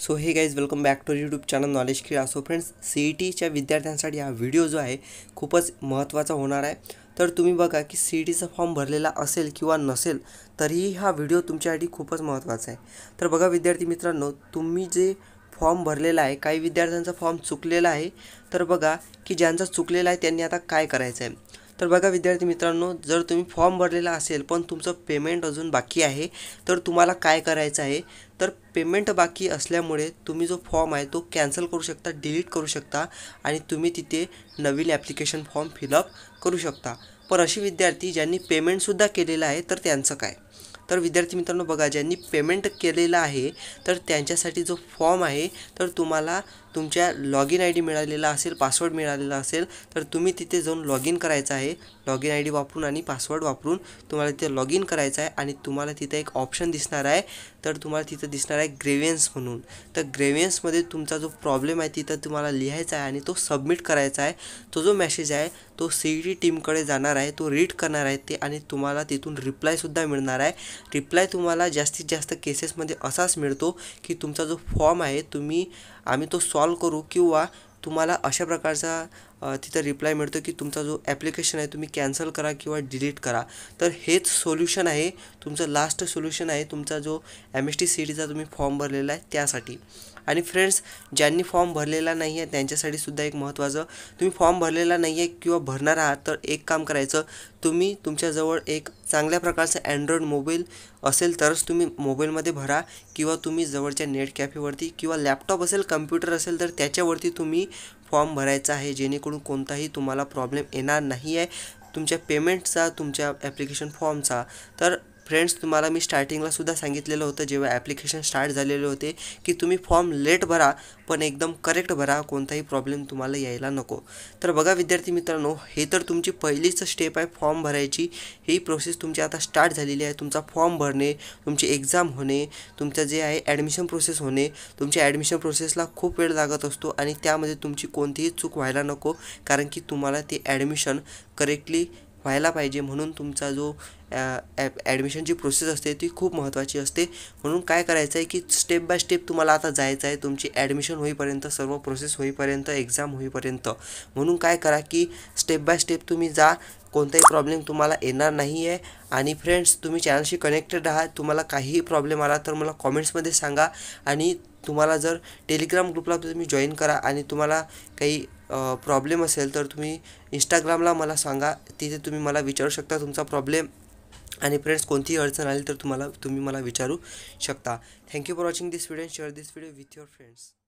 so hey guys welcome back to YouTube channel Knowledge Kriya so friends सी ई टीच्या विद्यार्थ्यांसाठी हा video जो है खूब महत्वाचार होना है तो तुम्हें बगा कि सी ई टीचा e फॉर्म भरलेला असेल कि नसेल तरीही हा वीडियो तुमच्यासाठी खूब महत्त्वाचा है तो बगा विद्यार्थी मित्रांनो तुम्ही जे फॉर्म भरलेला आहे काही विद्यार्थ्यांचा फॉर्म चुकले है तो बगा कि ज्यांचा चुकलेला आहे त्यांनी आता का तर बघा विद्यार्थी मित्रांनो जर तुम्ही फॉर्म भरलेला असेल पण तुमचं पेमेंट अजून बाकी आहे तर तुम्हाला काय करायचं आहे तर पेमेंट बाकी असल्यामुळे तुम्ही जो फॉर्म आहे तो कॅन्सल करू शकता डिलीट करू शकता आणि तुम्ही तिथे नवीन ॲप्लिकेशन फॉर्म फिलअप करू शकता पण अशी विद्यार्थी ज्यांनी पेमेंटसुद्धा केलेलं आहे तर त्यांचं काय तर विद्यार्थी मित्रांनो बघा ज्यांनी पेमेंट केलेलं आहे तर त्यांच्यासाठी जो फॉर्म आहे तर तुम्हाला तुमच्या लॉग इन आय डी मिळालेला असेल पासवर्ड मिळालेला असेल तर तुम्ही तिथे जाऊन लॉग इन करायचं आहे लॉग इन आय डी वापरून आणि पासवर्ड वापरून तुम्हाला तिथे लॉग इन करायचं आहे आणि तुम्हाला तिथे एक ऑप्शन दिसणार आहे तर तुम्हाला तिथं दिसणार आहे ग्रेव्हियन्स म्हणून तर ग्रेव्हियन्समध्ये तुमचा जो प्रॉब्लेम आहे तिथं तुम्हाला लिहायचा आहे आणि तो सबमिट करायचा आहे तो जो मेसेज आहे तो सी ई टी टीमकडे जाणार आहे तो रीड करणार आहे ते आणि तुम्हाला तिथून रिप्लायसुद्धा मिळणार आहे रिप्लाय तुम्हारा जास्तीत जास्त केसेसमध्ये असाच मिळतो की तुमचा जो फॉर्म है तुम्हें आम्मी तो सॉल्व करूँ कि तुम्हारा अशा प्रकार तिथं रिप्लाय मिलते कि तुम्हारा जो ॲप्लिकेशन है तुम्हें कैंसल करा कि डिलीट करा तो हेच सोल्युशन आहे तुमचं लास्ट सोल्युशन आहे तुमचा जो एम एस टी सी टीचा तुम्ही फॉर्म भर लेला है आणि फ्रेंड्स ज्यांनी फॉर्म भरलेला नाही आहे त्यांच्यासाठी सुद्धा एक महत्त्वाचं तुम्हें फॉर्म भरलेला नाही आहे किंवा भरणार आहात तर एक काम करायचं तुम्हें तुमच्याजवळ एक चांगल प्रकार से एंड्रॉइड मोबाइल अल तो तुम्हें मोबाइल मोबाईलमध्ये भरा किंवा तुम्ही जवळच्या नेट कॅफेवरती किंवा लैपटॉप अल कम्प्यूटर असेल तर त्याच्यावरती फॉर्म भराय आहे जेणेकरून त्यांच्याकडून कोणताही तुम्हाला प्रॉब्लेम येणार नाही आहे तुमच्या पेमेंटचा तुमच्या ॲप्लिकेशन फॉर्मचा तर फ्रेंड्स तुम्हारा मैं स्टार्टिंगला संगित सांगितलेलं जेव ऐप्लिकेशन स्टार्ट झालेले होते की तुम्ही फॉर्म लेट भरा पन एकदम करेक्ट भरा को ही प्रॉब्लम तुम्हारा यायला नको तो बघा विद्यार्थी मित्रांनो हे तर तुमची स्टेप आहे फॉर्म भराय ही प्रोसेस तुम्हें आता स्टार्ट झालेली आहे फॉर्म भरने तुम्हें एक्झाम होने तुमचं जे है ऐडमिशन प्रोसेस होने तुमच्या ऐडमिशन प्रोसेसला खूब वेळ लागत असतो को चूक व्हायला नको कारण कि तुम्हारा ती ॲडमिशन करेक्टली व्हायला पाजे मनु तुम्हारा जो ऐडमिशन ॲडमिशनची प्रोसेस आती ती खूब महत्वा असते म्हणून काय स्टेप बाय स्टेप तुम्हारा आता जाए तुम्हें ऐडमिशन ॲडमिशन होईपर्यंत सर्व प्रोसेस होईपर्यंत एग्जाम होईपर्यंत म्हणून करा की स्टेप बाय स्टेप तुम्हें जा कोणताही प्रॉब्लेम तुम्हाला येणार नाही आहे आणि फ्रेंड्स तुम्ही चॅनलशी कनेक्टेड राहा तुम्हाला काहीही प्रॉब्लेम आला तर मला कॉमेंट्समध्ये सांगा आणि तुम्हाला जर टेलिग्राम ग्रुपला तुम्ही जॉईन करा आणि तुम्हाला काही प्रॉब्लेम असेल तर तुम्ही इंस्टाग्रामला मला सांगा तिथे तुम्ही मला विचारू शकता तुमचा प्रॉब्लेम आणि फ्रेंड्स कोणतीही अडचण आली तर तुम्हाला तुम्ही मला विचारू शकता thank you for watching this video share this video with your friends